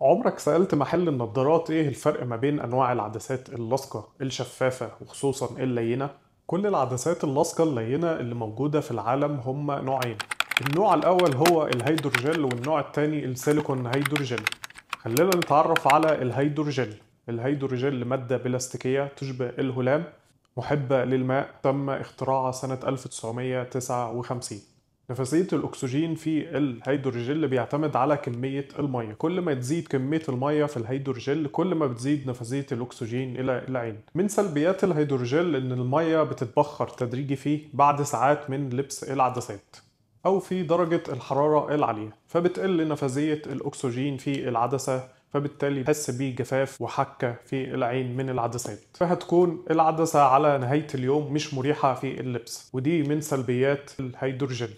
عمرك سألت محل النظارات ايه الفرق ما بين انواع العدسات اللاصقة الشفافة وخصوصا اللينة؟ كل العدسات اللاصقة اللينة اللي موجودة في العالم هم نوعين النوع الأول هو الهيدروجيل والنوع الثاني السيليكون هيدروجيل خلينا نتعرف على الهيدروجيل الهيدروجيل مادة بلاستيكية تشبه الهلام محبة للماء تم اختراعها سنة 1959 نفسيه الاكسجين في الهيدروجيل بيعتمد على كميه الميه كل ما تزيد كميه الميه في الهيدروجيل كل ما بتزيد نفسيه الاكسجين الى العين من سلبيات الهيدروجيل ان الميه بتتبخر تدريجي فيه بعد ساعات من لبس العدسات او في درجه الحراره العاليه فبتقل نفسيه الاكسجين في العدسه فبالتالي تحس بيه جفاف وحكة في العين من العدسات فهتكون العدسة على نهاية اليوم مش مريحة في اللبس ودي من سلبيات الهيدروجيل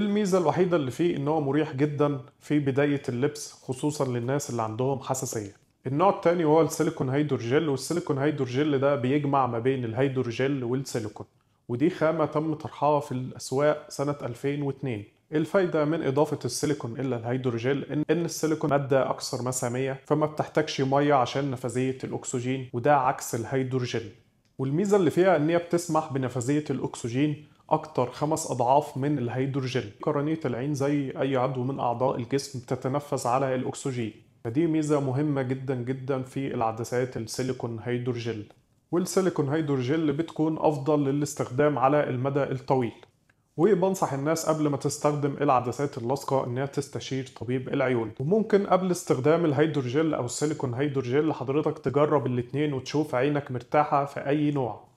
الميزه الوحيده اللي فيه ان هو مريح جدا في بدايه اللبس خصوصا للناس اللي عندهم حساسيه النوع الثاني هو السيليكون هيدروجيل والسيليكون هيدروجيل ده بيجمع ما بين الهيدروجيل والسيليكون ودي خامة تم طرحها في الأسواق سنة 2002 الفايدة من إضافة السيليكون إلى الهيدروجيل إن, إن السيليكون مادة أكثر مسامية فما بتحتاجش مية عشان نفاذية الأكسجين وده عكس الهيدروجيل والميزة اللي فيها إن هي بتسمح بنفاذية الأكسجين اكتر خمس اضعاف من الهيدروجين قرنيه العين زي اي عضو من اعضاء الجسم بتتنفس على الاكسجين فدي ميزه مهمه جدا جدا في العدسات السيليكون هيدروجيل والسيليكون هيدروجيل بتكون افضل للاستخدام على المدى الطويل وبنصح الناس قبل ما تستخدم العدسات اللاصقة انها تستشير طبيب العيون وممكن قبل استخدام الهيدروجيل او السيليكون هيدروجيل حضرتك تجرب الاتنين وتشوف عينك مرتاحة في اي نوع